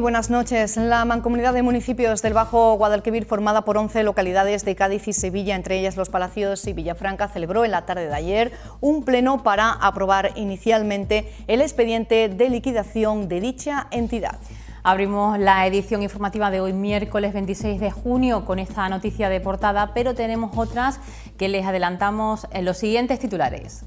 buenas noches. La mancomunidad de municipios del Bajo Guadalquivir, formada por 11 localidades de Cádiz y Sevilla, entre ellas Los Palacios y Villafranca, celebró en la tarde de ayer un pleno para aprobar inicialmente el expediente de liquidación de dicha entidad. Abrimos la edición informativa de hoy miércoles 26 de junio con esta noticia de portada, pero tenemos otras que les adelantamos en los siguientes titulares.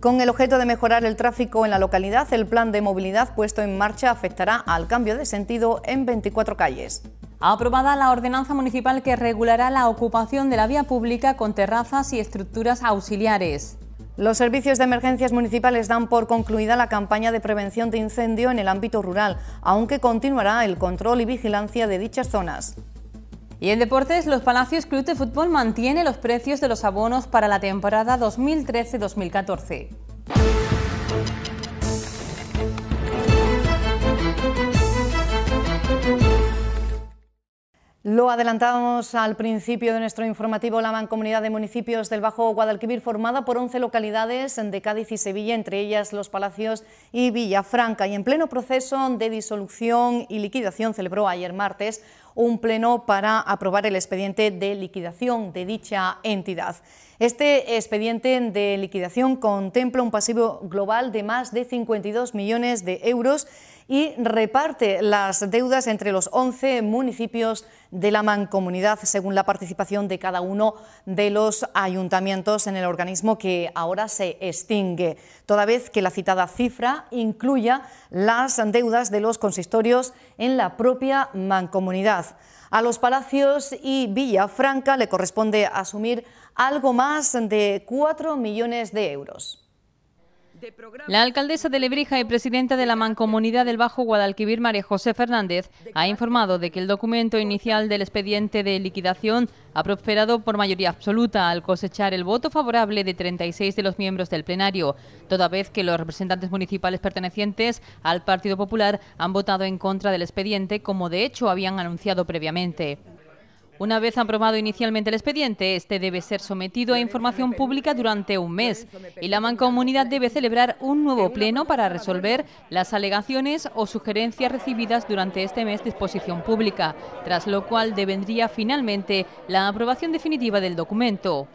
Con el objeto de mejorar el tráfico en la localidad, el plan de movilidad puesto en marcha afectará al cambio de sentido en 24 calles. Aprobada la ordenanza municipal que regulará la ocupación de la vía pública con terrazas y estructuras auxiliares. Los servicios de emergencias municipales dan por concluida la campaña de prevención de incendio en el ámbito rural, aunque continuará el control y vigilancia de dichas zonas. Y en deportes, los Palacios Club de Fútbol mantiene los precios de los abonos para la temporada 2013-2014. Lo adelantábamos al principio de nuestro informativo, la Mancomunidad de Municipios del Bajo Guadalquivir, formada por 11 localidades de Cádiz y Sevilla, entre ellas Los Palacios y Villafranca, y en pleno proceso de disolución y liquidación celebró ayer martes un pleno para aprobar el expediente de liquidación de dicha entidad. Este expediente de liquidación contempla un pasivo global de más de 52 millones de euros y reparte las deudas entre los 11 municipios de la mancomunidad según la participación de cada uno de los ayuntamientos en el organismo que ahora se extingue, toda vez que la citada cifra incluya las deudas de los consistorios en la propia mancomunidad. A los Palacios y Villafranca le corresponde asumir algo más de 4 millones de euros. La alcaldesa de Lebrija y presidenta de la Mancomunidad del Bajo Guadalquivir, María José Fernández, ha informado de que el documento inicial del expediente de liquidación ha prosperado por mayoría absoluta al cosechar el voto favorable de 36 de los miembros del plenario, toda vez que los representantes municipales pertenecientes al Partido Popular han votado en contra del expediente, como de hecho habían anunciado previamente. Una vez aprobado inicialmente el expediente, este debe ser sometido a información pública durante un mes y la mancomunidad debe celebrar un nuevo pleno para resolver las alegaciones o sugerencias recibidas durante este mes de exposición pública, tras lo cual devendría finalmente la aprobación definitiva del documento.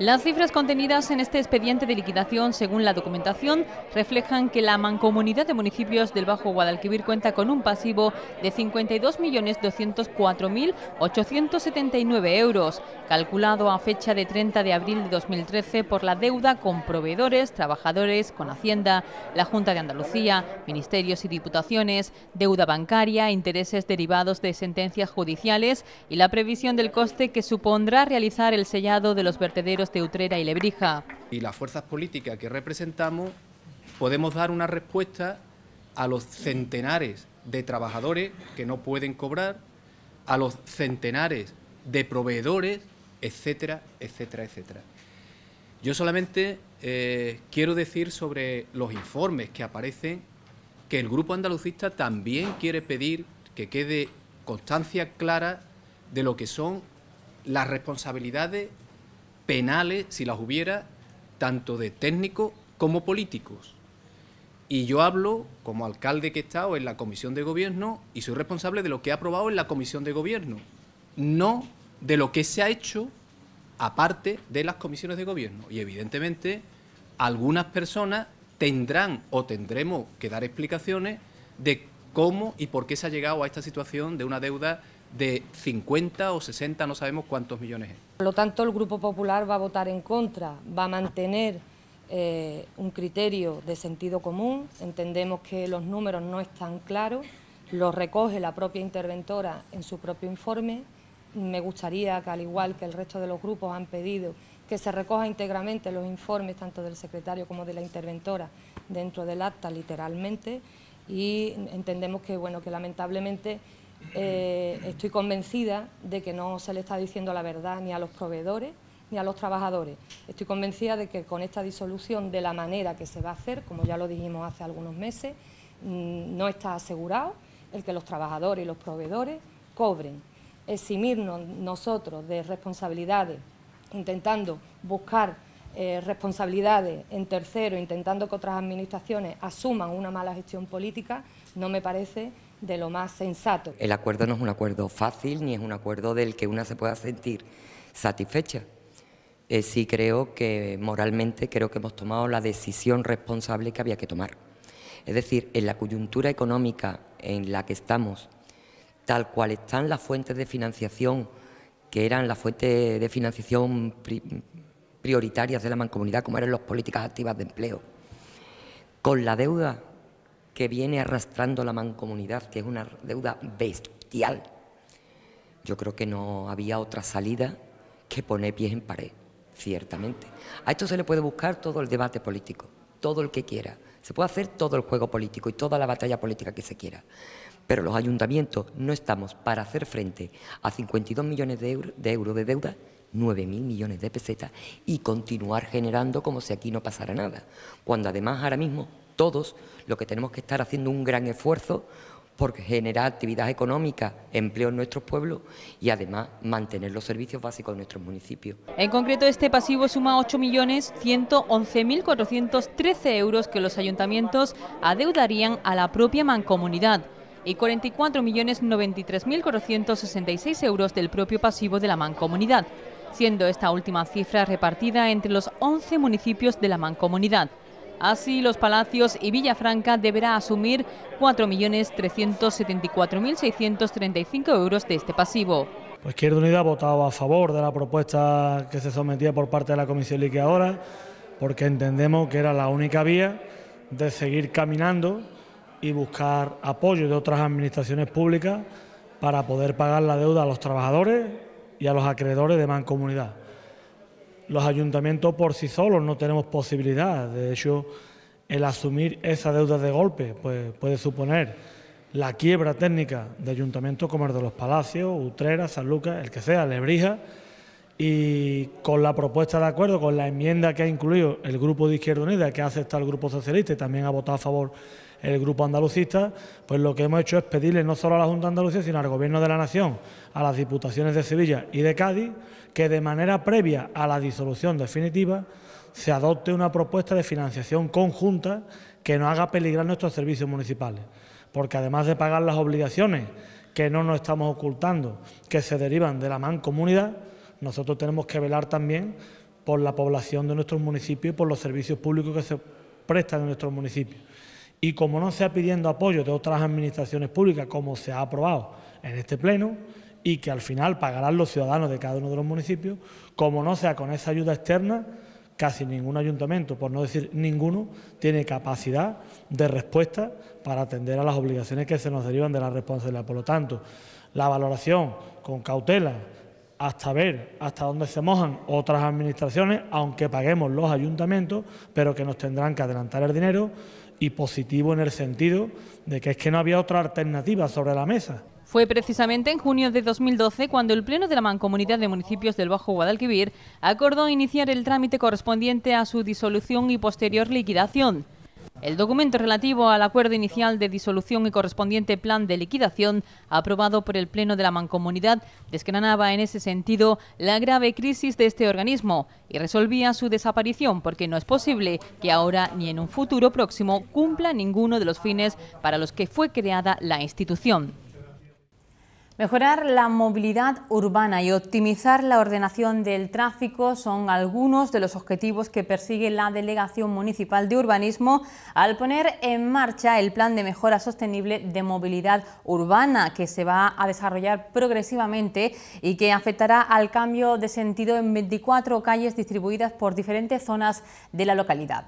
Las cifras contenidas en este expediente de liquidación, según la documentación, reflejan que la mancomunidad de municipios del Bajo Guadalquivir cuenta con un pasivo de 52.204.879 euros, calculado a fecha de 30 de abril de 2013 por la deuda con proveedores, trabajadores, con Hacienda, la Junta de Andalucía, ministerios y diputaciones, deuda bancaria, intereses derivados de sentencias judiciales y la previsión del coste que supondrá realizar el sellado de los vertederos ...Teutrera y Lebrija. Y las fuerzas políticas que representamos podemos dar una respuesta a los centenares de trabajadores que no pueden cobrar, a los centenares de proveedores, etcétera, etcétera, etcétera. Yo solamente eh, quiero decir sobre los informes que aparecen que el Grupo Andalucista también quiere pedir que quede constancia clara de lo que son las responsabilidades penales, si las hubiera, tanto de técnicos como políticos. Y yo hablo como alcalde que he estado en la Comisión de Gobierno y soy responsable de lo que ha aprobado en la Comisión de Gobierno, no de lo que se ha hecho aparte de las comisiones de gobierno. Y evidentemente algunas personas tendrán o tendremos que dar explicaciones de cómo y por qué se ha llegado a esta situación de una deuda de 50 o 60, no sabemos cuántos millones es. Por lo tanto, el Grupo Popular va a votar en contra, va a mantener eh, un criterio de sentido común, entendemos que los números no están claros, los recoge la propia interventora en su propio informe, me gustaría que al igual que el resto de los grupos han pedido que se recoja íntegramente los informes tanto del secretario como de la interventora dentro del acta literalmente y entendemos que bueno que lamentablemente eh, estoy convencida de que no se le está diciendo la verdad ni a los proveedores ni a los trabajadores. Estoy convencida de que con esta disolución, de la manera que se va a hacer, como ya lo dijimos hace algunos meses, mm, no está asegurado el que los trabajadores y los proveedores cobren. Eximirnos nosotros de responsabilidades, intentando buscar eh, responsabilidades en tercero, intentando que otras administraciones asuman una mala gestión política, no me parece de lo más sensato. El acuerdo no es un acuerdo fácil ni es un acuerdo del que una se pueda sentir satisfecha. Eh, sí creo que moralmente creo que hemos tomado la decisión responsable que había que tomar. Es decir, en la coyuntura económica en la que estamos, tal cual están las fuentes de financiación, que eran las fuentes de financiación prioritarias de la mancomunidad, como eran las políticas activas de empleo, con la deuda que viene arrastrando la mancomunidad, que es una deuda bestial. Yo creo que no había otra salida que poner pies en pared, ciertamente. A esto se le puede buscar todo el debate político, todo el que quiera. Se puede hacer todo el juego político y toda la batalla política que se quiera. Pero los ayuntamientos no estamos para hacer frente a 52 millones de euros de, euro de deuda 9.000 millones de pesetas y continuar generando como si aquí no pasara nada, cuando además ahora mismo todos lo que tenemos que estar haciendo un gran esfuerzo porque generar actividad económica, empleo en nuestros pueblos y además mantener los servicios básicos de nuestros municipios. En concreto, este pasivo suma 8.111.413 euros que los ayuntamientos adeudarían a la propia mancomunidad y 44.093.466 euros del propio pasivo de la mancomunidad, siendo esta última cifra repartida entre los 11 municipios de la mancomunidad. Así, Los Palacios y Villafranca deberá asumir 4.374.635 euros de este pasivo. Pues Izquierda Unida ha votado a favor de la propuesta que se sometía por parte de la Comisión ahora, porque entendemos que era la única vía de seguir caminando y buscar apoyo de otras administraciones públicas para poder pagar la deuda a los trabajadores y a los acreedores de mancomunidad los ayuntamientos por sí solos no tenemos posibilidad. De hecho, el asumir esa deuda de golpe pues, puede suponer la quiebra técnica de ayuntamientos como el de Los Palacios, Utrera, San Lucas, el que sea, Lebrija. Y con la propuesta de acuerdo, con la enmienda que ha incluido el Grupo de Izquierda Unida, que ha aceptado el Grupo Socialista y también ha votado a favor el grupo andalucista, pues lo que hemos hecho es pedirle no solo a la Junta de Andalucía, sino al Gobierno de la Nación, a las Diputaciones de Sevilla y de Cádiz, que de manera previa a la disolución definitiva se adopte una propuesta de financiación conjunta que no haga peligrar nuestros servicios municipales, porque además de pagar las obligaciones que no nos estamos ocultando, que se derivan de la mancomunidad, nosotros tenemos que velar también por la población de nuestros municipios y por los servicios públicos que se prestan en nuestros municipios. Y como no sea pidiendo apoyo de otras administraciones públicas, como se ha aprobado en este Pleno, y que al final pagarán los ciudadanos de cada uno de los municipios, como no sea con esa ayuda externa, casi ningún ayuntamiento, por no decir ninguno, tiene capacidad de respuesta para atender a las obligaciones que se nos derivan de la responsabilidad. Por lo tanto, la valoración con cautela hasta ver hasta dónde se mojan otras administraciones, aunque paguemos los ayuntamientos, pero que nos tendrán que adelantar el dinero y positivo en el sentido de que es que no había otra alternativa sobre la mesa. Fue precisamente en junio de 2012 cuando el Pleno de la Mancomunidad de Municipios del Bajo Guadalquivir acordó iniciar el trámite correspondiente a su disolución y posterior liquidación. El documento relativo al acuerdo inicial de disolución y correspondiente plan de liquidación aprobado por el Pleno de la Mancomunidad desgranaba en ese sentido la grave crisis de este organismo y resolvía su desaparición porque no es posible que ahora ni en un futuro próximo cumpla ninguno de los fines para los que fue creada la institución. Mejorar la movilidad urbana y optimizar la ordenación del tráfico son algunos de los objetivos que persigue la Delegación Municipal de Urbanismo al poner en marcha el Plan de Mejora Sostenible de Movilidad Urbana que se va a desarrollar progresivamente y que afectará al cambio de sentido en 24 calles distribuidas por diferentes zonas de la localidad.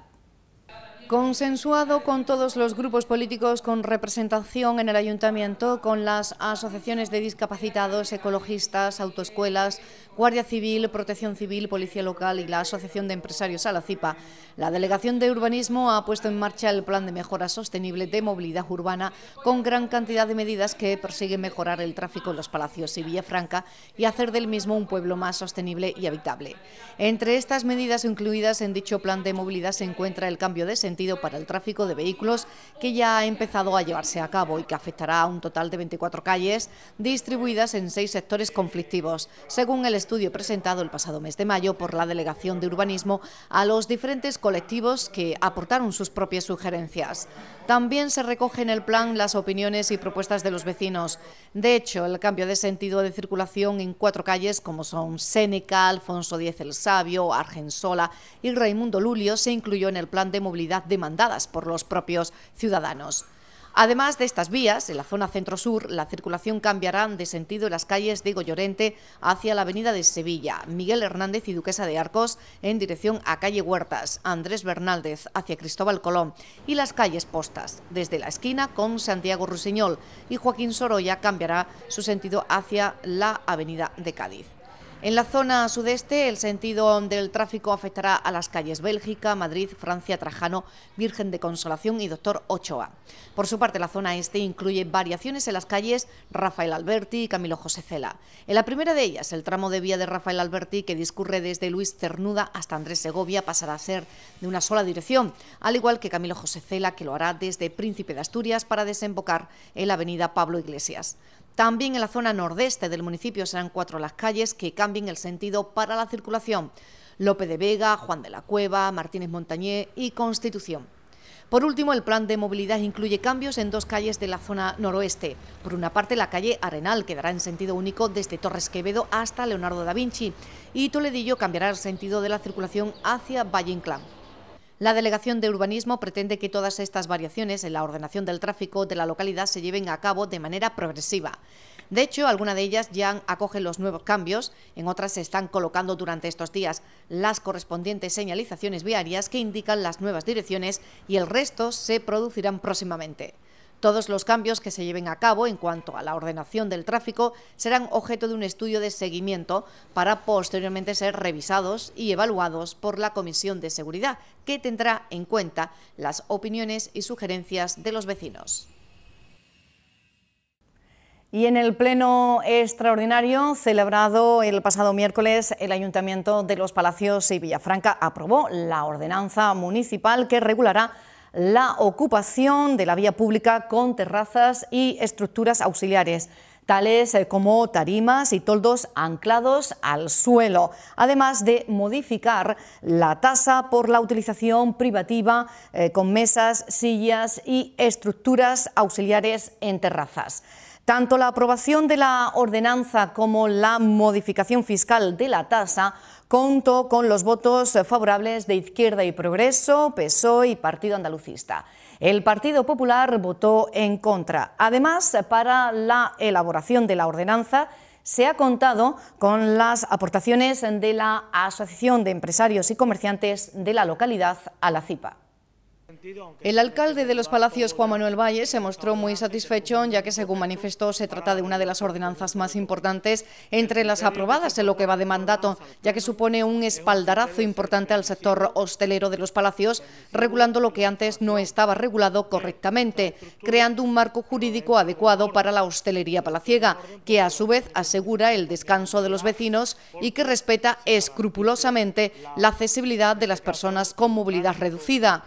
Consensuado con todos los grupos políticos con representación en el ayuntamiento, con las asociaciones de discapacitados, ecologistas, autoescuelas, Guardia Civil, Protección Civil, Policía Local y la Asociación de Empresarios Cipa. La Delegación de Urbanismo ha puesto en marcha el Plan de Mejora Sostenible de Movilidad Urbana con gran cantidad de medidas que persiguen mejorar el tráfico en los Palacios y Villafranca y hacer del mismo un pueblo más sostenible y habitable. Entre estas medidas incluidas en dicho plan de movilidad se encuentra el cambio de sentido para el tráfico de vehículos que ya ha empezado a llevarse a cabo y que afectará a un total de 24 calles distribuidas en seis sectores conflictivos, según el estudio presentado el pasado mes de mayo por la Delegación de Urbanismo a los diferentes colectivos que aportaron sus propias sugerencias. También se recogen en el plan las opiniones y propuestas de los vecinos. De hecho, el cambio de sentido de circulación en cuatro calles como son Séneca, Alfonso X el Sabio, Argensola y Raimundo Lulio se incluyó en el plan de movilidad demandadas por los propios ciudadanos. Además de estas vías, en la zona centro-sur, la circulación cambiará de sentido en las calles de Llorente hacia la avenida de Sevilla, Miguel Hernández y Duquesa de Arcos en dirección a calle Huertas, Andrés Bernaldez hacia Cristóbal Colón y las calles Postas, desde la esquina con Santiago Rusiñol y Joaquín Sorolla cambiará su sentido hacia la avenida de Cádiz. En la zona sudeste, el sentido del tráfico afectará a las calles Bélgica, Madrid, Francia, Trajano, Virgen de Consolación y Doctor Ochoa. Por su parte, la zona este incluye variaciones en las calles Rafael Alberti y Camilo José Cela. En la primera de ellas, el tramo de vía de Rafael Alberti, que discurre desde Luis Cernuda hasta Andrés Segovia, pasará a ser de una sola dirección, al igual que Camilo José Cela, que lo hará desde Príncipe de Asturias para desembocar en la avenida Pablo Iglesias. También en la zona nordeste del municipio serán cuatro las calles que cambien el sentido para la circulación. López de Vega, Juan de la Cueva, Martínez Montañé y Constitución. Por último, el plan de movilidad incluye cambios en dos calles de la zona noroeste. Por una parte, la calle Arenal quedará en sentido único desde Torres Quevedo hasta Leonardo da Vinci y Toledillo cambiará el sentido de la circulación hacia Valle Inclán. La Delegación de Urbanismo pretende que todas estas variaciones en la ordenación del tráfico de la localidad se lleven a cabo de manera progresiva. De hecho, algunas de ellas ya acogen los nuevos cambios, en otras se están colocando durante estos días las correspondientes señalizaciones viarias que indican las nuevas direcciones y el resto se producirán próximamente. Todos los cambios que se lleven a cabo en cuanto a la ordenación del tráfico serán objeto de un estudio de seguimiento para posteriormente ser revisados y evaluados por la Comisión de Seguridad, que tendrá en cuenta las opiniones y sugerencias de los vecinos. Y en el pleno extraordinario celebrado el pasado miércoles, el Ayuntamiento de los Palacios y Villafranca aprobó la ordenanza municipal que regulará la ocupación de la vía pública con terrazas y estructuras auxiliares tales eh, como tarimas y toldos anclados al suelo, además de modificar la tasa por la utilización privativa eh, con mesas, sillas y estructuras auxiliares en terrazas. Tanto la aprobación de la ordenanza como la modificación fiscal de la tasa contó con los votos favorables de Izquierda y Progreso, PSOE y Partido Andalucista. El Partido Popular votó en contra. Además, para la elaboración de la ordenanza, se ha contado con las aportaciones de la Asociación de Empresarios y Comerciantes de la localidad a la CIPA. El alcalde de los Palacios, Juan Manuel Valle, se mostró muy satisfecho, ya que, según manifestó, se trata de una de las ordenanzas más importantes entre las aprobadas en lo que va de mandato, ya que supone un espaldarazo importante al sector hostelero de los Palacios, regulando lo que antes no estaba regulado correctamente, creando un marco jurídico adecuado para la hostelería palaciega, que a su vez asegura el descanso de los vecinos y que respeta escrupulosamente la accesibilidad de las personas con movilidad reducida.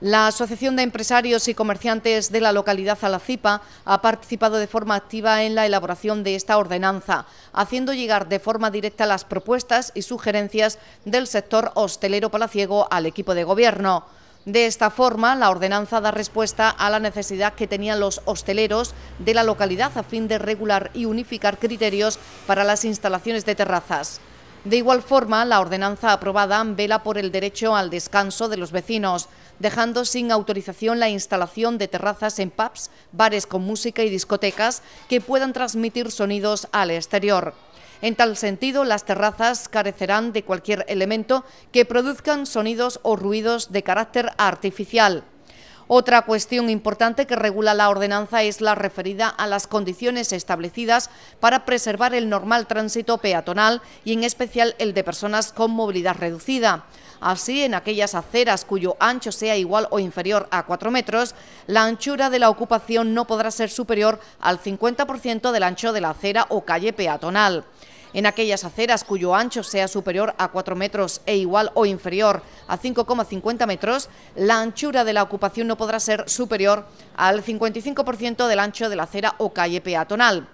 La Asociación de Empresarios y Comerciantes de la localidad Alacipa ha participado de forma activa en la elaboración de esta ordenanza, haciendo llegar de forma directa las propuestas y sugerencias del sector hostelero palaciego al equipo de gobierno. De esta forma, la ordenanza da respuesta a la necesidad que tenían los hosteleros de la localidad a fin de regular y unificar criterios para las instalaciones de terrazas. De igual forma, la ordenanza aprobada vela por el derecho al descanso de los vecinos, dejando sin autorización la instalación de terrazas en pubs, bares con música y discotecas que puedan transmitir sonidos al exterior. En tal sentido, las terrazas carecerán de cualquier elemento que produzcan sonidos o ruidos de carácter artificial. Otra cuestión importante que regula la ordenanza es la referida a las condiciones establecidas para preservar el normal tránsito peatonal y en especial el de personas con movilidad reducida. Así, en aquellas aceras cuyo ancho sea igual o inferior a 4 metros, la anchura de la ocupación no podrá ser superior al 50% del ancho de la acera o calle peatonal en aquellas aceras cuyo ancho sea superior a 4 metros e igual o inferior a 5,50 metros, la anchura de la ocupación no podrá ser superior al 55% del ancho de la acera o calle peatonal.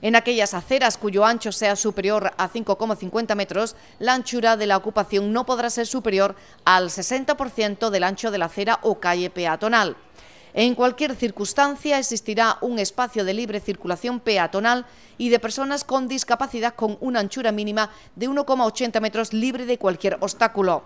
En aquellas aceras cuyo ancho sea superior a 5,50 metros, la anchura de la ocupación no podrá ser superior al 60% del ancho de la acera o calle peatonal. En cualquier circunstancia existirá un espacio de libre circulación peatonal y de personas con discapacidad con una anchura mínima de 1,80 metros libre de cualquier obstáculo.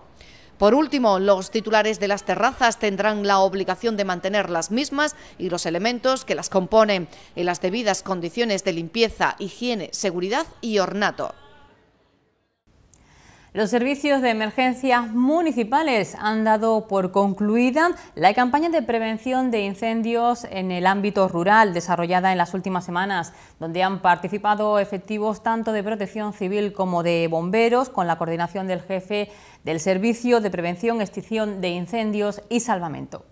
Por último, los titulares de las terrazas tendrán la obligación de mantener las mismas y los elementos que las componen en las debidas condiciones de limpieza, higiene, seguridad y ornato. Los servicios de emergencias municipales han dado por concluida la campaña de prevención de incendios en el ámbito rural desarrollada en las últimas semanas, donde han participado efectivos tanto de protección civil como de bomberos, con la coordinación del jefe del Servicio de Prevención, Extinción de Incendios y Salvamento.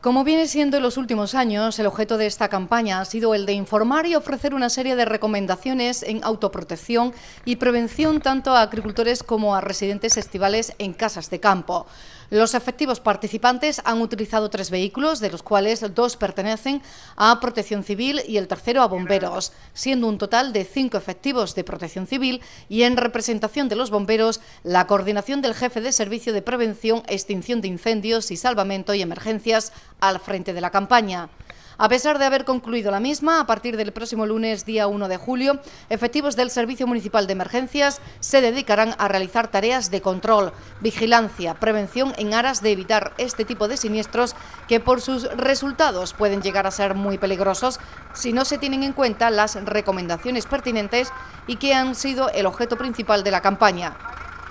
Como viene siendo en los últimos años, el objeto de esta campaña ha sido el de informar y ofrecer una serie de recomendaciones en autoprotección y prevención tanto a agricultores como a residentes estivales en casas de campo. Los efectivos participantes han utilizado tres vehículos, de los cuales dos pertenecen a Protección Civil y el tercero a Bomberos, siendo un total de cinco efectivos de Protección Civil y en representación de los bomberos, la coordinación del jefe de Servicio de Prevención, Extinción de Incendios y Salvamento y Emergencias al frente de la campaña. A pesar de haber concluido la misma, a partir del próximo lunes, día 1 de julio, efectivos del Servicio Municipal de Emergencias se dedicarán a realizar tareas de control, vigilancia, prevención en aras de evitar este tipo de siniestros que por sus resultados pueden llegar a ser muy peligrosos si no se tienen en cuenta las recomendaciones pertinentes y que han sido el objeto principal de la campaña.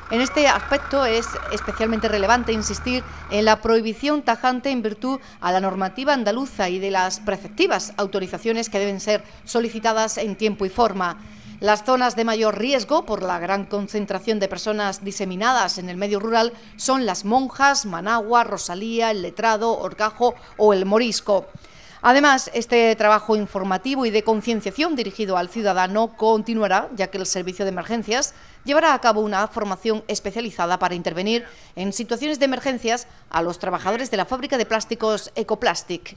En este aspecto es especialmente relevante insistir en la prohibición tajante en virtud a la normativa andaluza y de las preceptivas autorizaciones que deben ser solicitadas en tiempo y forma. Las zonas de mayor riesgo por la gran concentración de personas diseminadas en el medio rural son las Monjas, Managua, Rosalía, El Letrado, Orcajo o El Morisco. Además, este trabajo informativo y de concienciación dirigido al ciudadano continuará, ya que el Servicio de Emergencias llevará a cabo una formación especializada para intervenir en situaciones de emergencias a los trabajadores de la fábrica de plásticos Ecoplastic.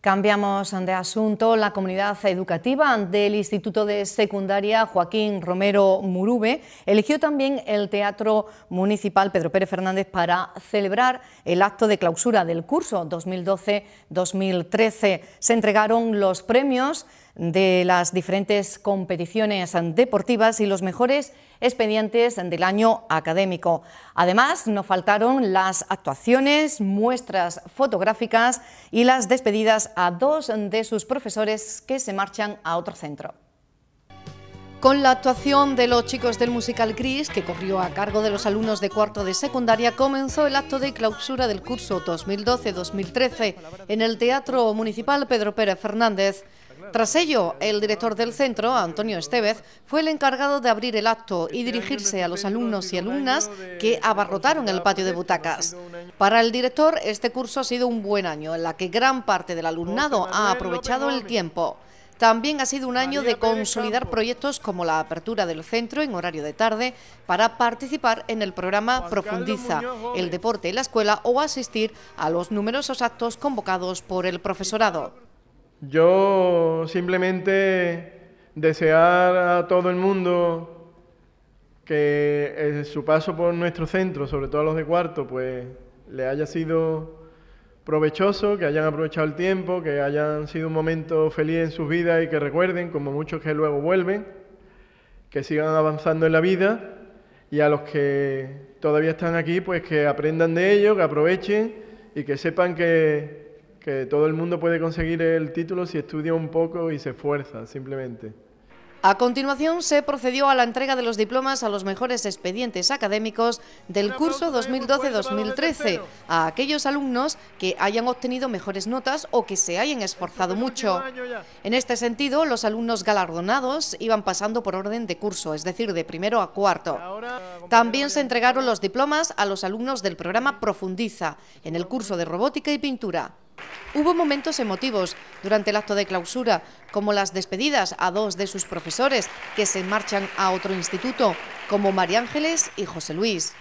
Cambiamos de asunto. La comunidad educativa del Instituto de Secundaria Joaquín Romero Murube eligió también el Teatro Municipal Pedro Pérez Fernández para celebrar el acto de clausura del curso 2012-2013. Se entregaron los premios de las diferentes competiciones deportivas y los mejores expedientes del año académico. Además, no faltaron las actuaciones, muestras fotográficas y las despedidas a dos de sus profesores que se marchan a otro centro. Con la actuación de los chicos del musical Gris, que corrió a cargo de los alumnos de cuarto de secundaria, comenzó el acto de clausura del curso 2012-2013 en el Teatro Municipal Pedro Pérez Fernández. Tras ello, el director del centro, Antonio Estevez, fue el encargado de abrir el acto y este dirigirse a los alumnos y alumnas que abarrotaron el patio de butacas. Para el director, este curso ha sido un buen año en la que gran parte del alumnado ha aprovechado el tiempo. También ha sido un año de consolidar proyectos como la apertura del centro en horario de tarde para participar en el programa Profundiza, el deporte y la escuela o asistir a los numerosos actos convocados por el profesorado. Yo simplemente desear a todo el mundo que eh, su paso por nuestro centro, sobre todo a los de cuarto, pues le haya sido provechoso, que hayan aprovechado el tiempo, que hayan sido un momento feliz en sus vidas y que recuerden, como muchos que luego vuelven, que sigan avanzando en la vida y a los que todavía están aquí, pues que aprendan de ello, que aprovechen y que sepan que que todo el mundo puede conseguir el título si estudia un poco y se esfuerza, simplemente. A continuación se procedió a la entrega de los diplomas a los mejores expedientes académicos del curso 2012-2013, a aquellos alumnos que hayan obtenido mejores notas o que se hayan esforzado mucho. En este sentido, los alumnos galardonados iban pasando por orden de curso, es decir, de primero a cuarto. También se entregaron los diplomas a los alumnos del programa Profundiza, en el curso de robótica y pintura. Hubo momentos emotivos durante el acto de clausura, como las despedidas a dos de sus profesores que se marchan a otro instituto, como María Ángeles y José Luis.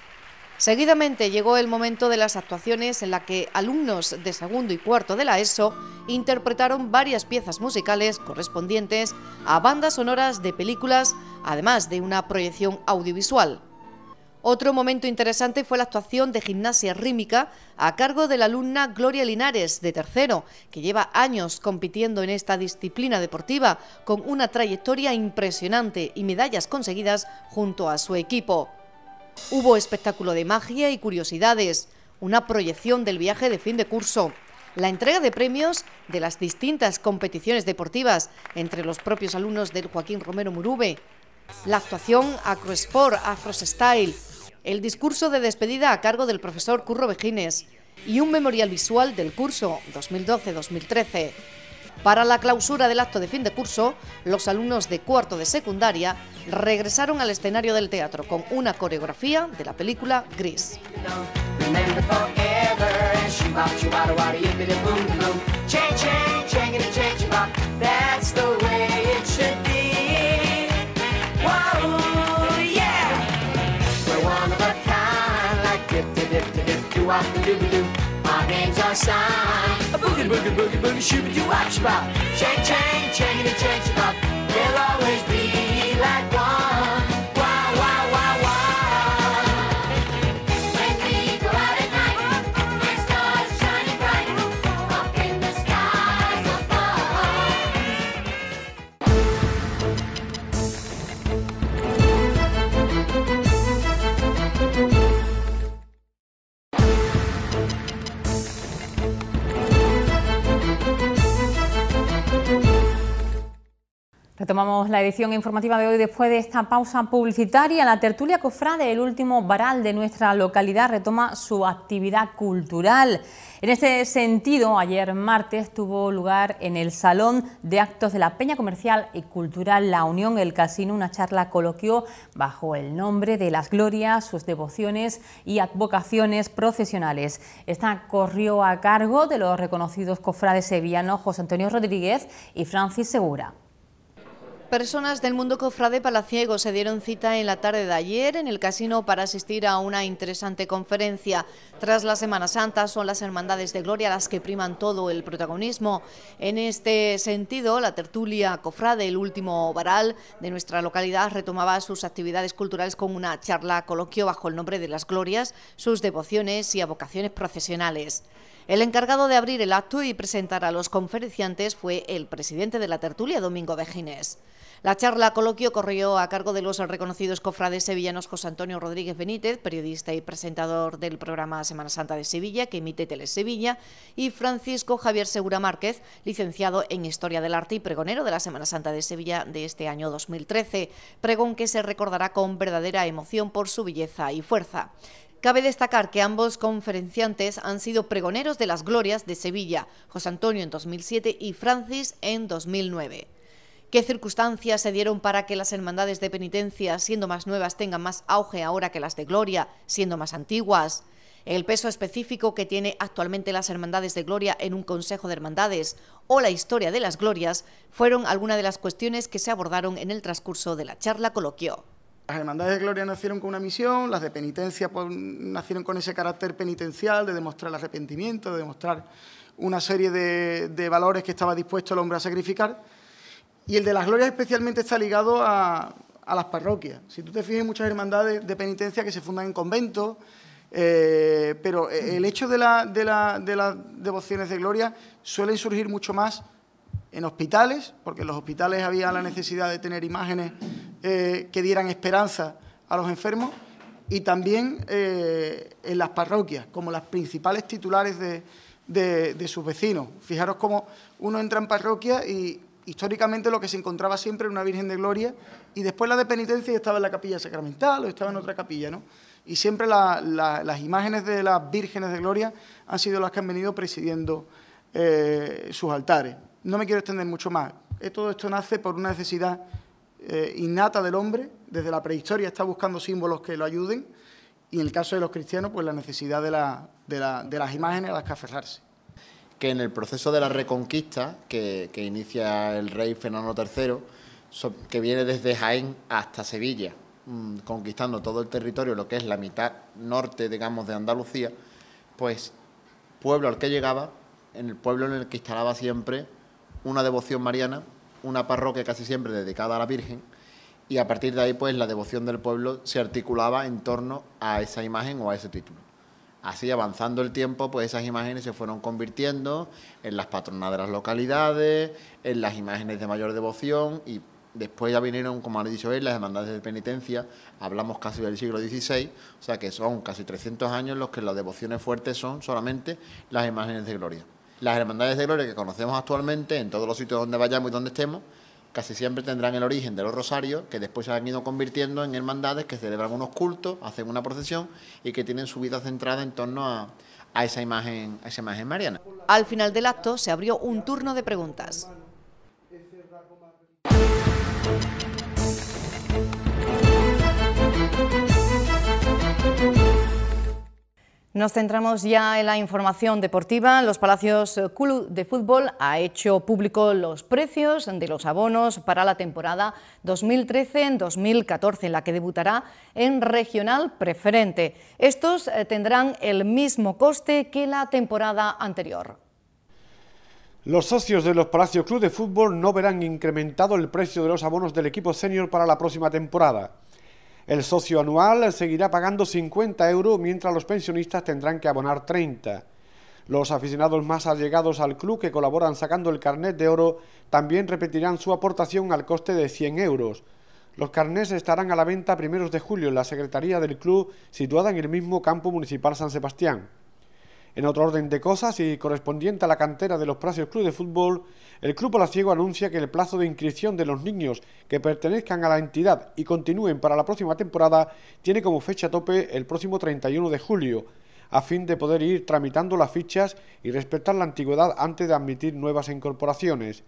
Seguidamente llegó el momento de las actuaciones en la que alumnos de segundo y cuarto de la ESO interpretaron varias piezas musicales correspondientes a bandas sonoras de películas, además de una proyección audiovisual. Otro momento interesante fue la actuación de gimnasia rítmica a cargo de la alumna Gloria Linares, de tercero, que lleva años compitiendo en esta disciplina deportiva, con una trayectoria impresionante y medallas conseguidas junto a su equipo. Hubo espectáculo de magia y curiosidades, una proyección del viaje de fin de curso, la entrega de premios de las distintas competiciones deportivas entre los propios alumnos del Joaquín Romero Murube, la actuación Acro Sport, Afro Style... el discurso de despedida a cargo del profesor Curro Vejines y un memorial visual del curso 2012-2013. Para la clausura del acto de fin de curso, los alumnos de cuarto de secundaria regresaron al escenario del teatro con una coreografía de la película Gris. wop dooby doo. our name's are signed. A boogie boogie boogie boogie shooby doo wop shabop. Chang chang changing and chang shabop. There'll always be like one. Retomamos la edición informativa de hoy después de esta pausa publicitaria. La tertulia cofrade, el último varal de nuestra localidad, retoma su actividad cultural. En este sentido, ayer martes tuvo lugar en el Salón de Actos de la Peña Comercial y Cultural La Unión, el Casino, una charla coloquio bajo el nombre de las glorias, sus devociones y advocaciones profesionales. Esta corrió a cargo de los reconocidos cofrades sevillanos José Antonio Rodríguez y Francis Segura. Personas del mundo cofrade palaciego se dieron cita en la tarde de ayer en el casino para asistir a una interesante conferencia. Tras la Semana Santa son las hermandades de gloria las que priman todo el protagonismo. En este sentido, la tertulia cofrade, el último varal de nuestra localidad, retomaba sus actividades culturales con una charla coloquio bajo el nombre de las glorias, sus devociones y avocaciones profesionales. El encargado de abrir el acto y presentar a los conferenciantes fue el presidente de la tertulia, Domingo Ginés. La charla coloquio corrió a cargo de los reconocidos cofrades sevillanos José Antonio Rodríguez Benítez, periodista y presentador del programa Semana Santa de Sevilla, que emite Telesevilla, y Francisco Javier Segura Márquez, licenciado en Historia del Arte y pregonero de la Semana Santa de Sevilla de este año 2013, pregón que se recordará con verdadera emoción por su belleza y fuerza. Cabe destacar que ambos conferenciantes han sido pregoneros de las glorias de Sevilla, José Antonio en 2007 y Francis en 2009. ¿Qué circunstancias se dieron para que las hermandades de penitencia, siendo más nuevas, tengan más auge ahora que las de gloria, siendo más antiguas? El peso específico que tiene actualmente las hermandades de gloria en un consejo de hermandades o la historia de las glorias fueron algunas de las cuestiones que se abordaron en el transcurso de la charla coloquio. Las hermandades de gloria nacieron con una misión, las de penitencia pues, nacieron con ese carácter penitencial de demostrar el arrepentimiento, de demostrar una serie de valores que estaba dispuesto el hombre a sacrificar y el de las glorias especialmente está ligado a, las parroquias. Si tú te fijas, hay muchas hermandades de penitencia que se fundan en conventos, eh, pero el hecho de, las devociones de gloria suelen surgir mucho más en hospitales, porque en los hospitales había la necesidad de tener imágenes eh, que dieran esperanza a los enfermos, y también eh, en las parroquias, como las principales titulares de, de, sus vecinos. Fijaros cómo uno entra en parroquia y históricamente lo que se encontraba siempre era una Virgen de Gloria y después la de penitencia estaba en la capilla sacramental o estaba en otra capilla, ¿no? Y siempre las imágenes de las vírgenes de Gloria han sido las que han venido presidiendo eh, sus altares. No me quiero extender mucho más. Eh, todo esto nace por una necesidad eh, innata del hombre, desde la prehistoria está buscando símbolos que lo ayuden y en el caso de los cristianos, pues la necesidad de, de las imágenes a las que aferrarse que en el proceso de la reconquista que, inicia el rey Fernando III, que viene desde Jaén hasta Sevilla, mm, conquistando todo el territorio, lo que es la mitad norte, digamos, de Andalucía, pues pueblo al que llegaba, en el pueblo en el que instalaba siempre una devoción mariana, una parroquia casi siempre dedicada a la Virgen, y a partir de ahí, pues la devoción del pueblo se articulaba en torno a esa imagen o a ese título. Así avanzando el tiempo, pues esas imágenes se fueron convirtiendo en las patronas de las localidades, en las imágenes de mayor devoción y después ya vinieron, como han dicho él, las hermandades de penitencia, hablamos casi del siglo XVI, o sea que son casi 300 años los que las devociones fuertes son solamente las imágenes de gloria. Las hermandades de gloria que conocemos actualmente en todos los sitios donde vayamos y donde estemos, casi siempre tendrán el origen de los rosarios, que después se han ido convirtiendo en hermandades que celebran unos cultos, hacen una procesión y que tienen su vida centrada en torno a, a esa, imagen, a esa imagen mariana. Al final del acto se abrió un turno de preguntas. Nos centramos ya en la información deportiva. Los Palacios eh, Club de Fútbol ha hecho público los precios de los abonos para la temporada 2013-2014, la que debutará en regional preferente. Estos eh, tendrán el mismo coste que la temporada anterior. Los socios de los Palacios Club de Fútbol no verán incrementado el precio de los abonos del equipo senior para la próxima temporada. El socio anual seguirá pagando 50 euros mientras los pensionistas tendrán que abonar 30. Los aficionados más allegados al club que colaboran sacando el carnet de oro también repetirán su aportación al coste de 100 euros. Los carnés estarán a la venta primeros de julio en la Secretaría del Club, situada en el mismo campo municipal San Sebastián. En otro orden de cosas y correspondiente a la cantera de los Precios Club de Fútbol, el Club Palaciego anuncia que el plazo de inscripción de los niños que pertenezcan a la entidad y continúen para la próxima temporada tiene como fecha tope el próximo 31 de julio, a fin de poder ir tramitando las fichas y respetar la antigüedad antes de admitir nuevas incorporaciones.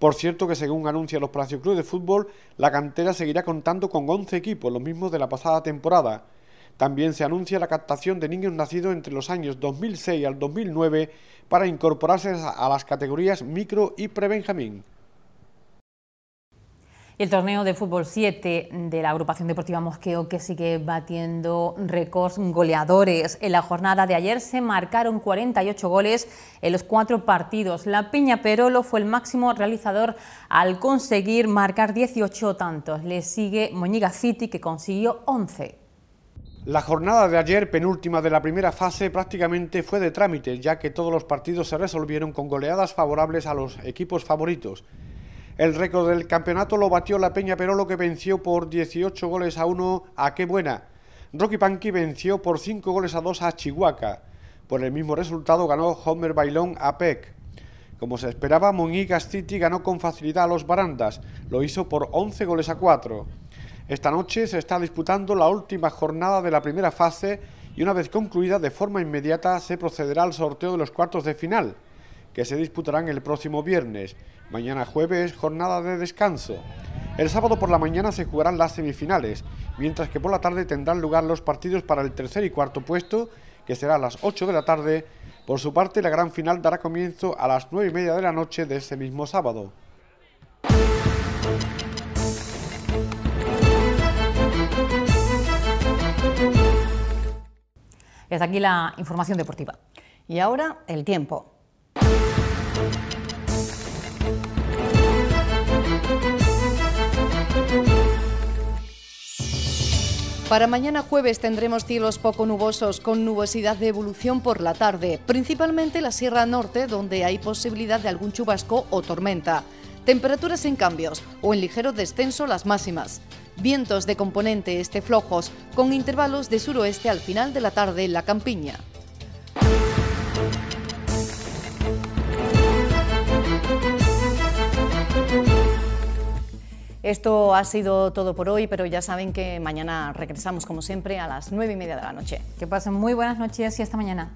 Por cierto que según anuncia los Palacio Club de Fútbol, la cantera seguirá contando con 11 equipos, los mismos de la pasada temporada. También se anuncia la captación de niños nacidos entre los años 2006 al 2009 para incorporarse a las categorías micro y prebenjamín. el torneo de fútbol 7 de la agrupación deportiva Mosqueo que sigue batiendo récords goleadores. En la jornada de ayer se marcaron 48 goles en los cuatro partidos. La Peña Perolo fue el máximo realizador al conseguir marcar 18 tantos. Le sigue Moñiga City que consiguió 11. La jornada de ayer, penúltima de la primera fase, prácticamente fue de trámite, ya que todos los partidos se resolvieron con goleadas favorables a los equipos favoritos. El récord del campeonato lo batió la Peña Perolo, que venció por 18 goles a 1 a Qué Buena. Rocky Panky venció por 5 goles a 2 a Chihuahua. Por el mismo resultado ganó Homer Bailón a PEC. Como se esperaba, Moñigas City ganó con facilidad a los Barandas. Lo hizo por 11 goles a 4. Esta noche se está disputando la última jornada de la primera fase y una vez concluida de forma inmediata se procederá al sorteo de los cuartos de final, que se disputarán el próximo viernes. Mañana jueves, jornada de descanso. El sábado por la mañana se jugarán las semifinales, mientras que por la tarde tendrán lugar los partidos para el tercer y cuarto puesto, que será a las 8 de la tarde. Por su parte, la gran final dará comienzo a las 9 y media de la noche de ese mismo sábado. Y aquí la información deportiva. Y ahora el tiempo. Para mañana jueves tendremos cielos poco nubosos con nubosidad de evolución por la tarde, principalmente la Sierra Norte donde hay posibilidad de algún chubasco o tormenta. Temperaturas sin cambios o en ligero descenso las máximas. Vientos de componente este flojos con intervalos de suroeste al final de la tarde en la campiña. Esto ha sido todo por hoy, pero ya saben que mañana regresamos como siempre a las nueve y media de la noche. Que pasen muy buenas noches y hasta mañana.